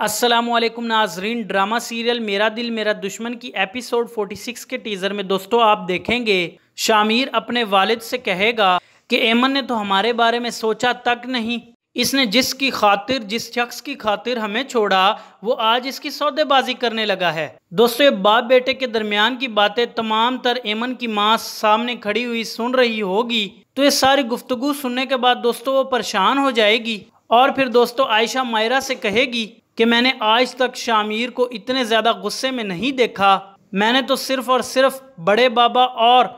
असलम नाजरीन drama serial मेरा दिल मेरा दुश्मन की एपिसोड 46 के टीज़र में दोस्तों आप देखेंगे शामिर अपने वालिद से कहेगा कि एमन ने तो हमारे बारे में सोचा तक नहीं इसने जिसकी खातिर जिस शख्स की खातिर हमें छोड़ा वो आज इसकी सौदेबाजी करने लगा है दोस्तों ये बाप बेटे के दरमियान की बातें तमाम तर एमन की माँ सामने खड़ी हुई सुन रही होगी तो ये सारी गुफ्तगु सुनने के बाद दोस्तों वो परेशान हो जाएगी और फिर दोस्तों आयशा मायरा से कहेगी कि मैंने आज तक शामिर को इतने ज़्यादा गुस्से में नहीं देखा मैंने तो सिर्फ़ और सिर्फ बड़े बाबा और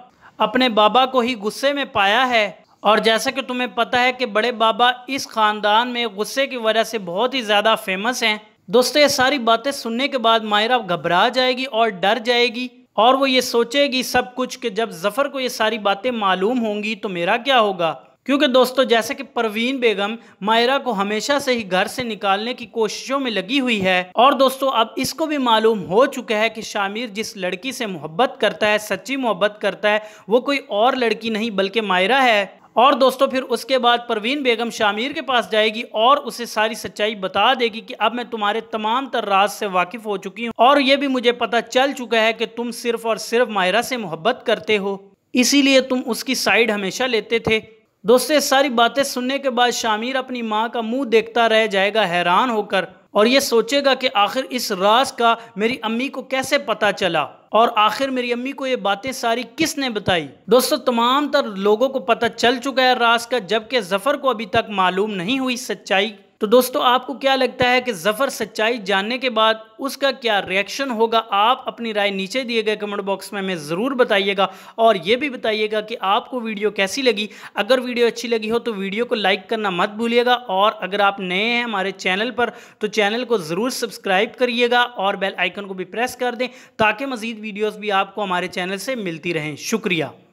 अपने बाबा को ही गुस्से में पाया है और जैसा कि तुम्हें पता है कि बड़े बाबा इस ख़ानदान में गुस्से की वजह से बहुत ही ज़्यादा फेमस हैं दोस्तों ये सारी बातें सुनने के बाद मायरा घबरा जाएगी और डर जाएगी और वो ये सोचेगी सब कुछ कि जब जफ़र को ये सारी बातें मालूम होंगी तो मेरा क्या होगा क्योंकि दोस्तों जैसे कि परवीन बेगम मायरा को हमेशा से ही घर से निकालने की कोशिशों में लगी हुई है और दोस्तों अब इसको भी मालूम हो चुका है कि शामिर जिस लड़की से मोहब्बत करता है सच्ची मोहब्बत करता है वो कोई और लड़की नहीं बल्कि मायरा है और दोस्तों फिर उसके बाद परवीन बेगम शामिर के पास जाएगी और उसे सारी सच्चाई बता देगी कि अब मैं तुम्हारे तमाम तर राज से वाकिफ हो चुकी हूँ और ये भी मुझे पता चल चुका है कि तुम सिर्फ और सिर्फ मायरा से मोहब्बत करते हो इसीलिए तुम उसकी साइड हमेशा लेते थे दोस्तों ये सारी बातें सुनने के बाद शामिर अपनी माँ का मुंह देखता रह जाएगा हैरान होकर और ये सोचेगा कि आखिर इस राज का मेरी अम्मी को कैसे पता चला और आखिर मेरी अम्मी को ये बातें सारी किसने बताई दोस्तों तमाम तर लोगों को पता चल चुका है राज का जबकि जफर को अभी तक मालूम नहीं हुई सच्चाई तो दोस्तों आपको क्या लगता है कि ज़फ़र सच्चाई जानने के बाद उसका क्या रिएक्शन होगा आप अपनी राय नीचे दिए गए कमेंट बॉक्स में हमें ज़रूर बताइएगा और ये भी बताइएगा कि आपको वीडियो कैसी लगी अगर वीडियो अच्छी लगी हो तो वीडियो को लाइक करना मत भूलिएगा और अगर आप नए हैं हमारे चैनल पर तो चैनल को ज़रूर सब्सक्राइब करिएगा और बेल आइकन को भी प्रेस कर दें ताकि मज़ीद वीडियोज़ भी आपको हमारे चैनल से मिलती रहें शुक्रिया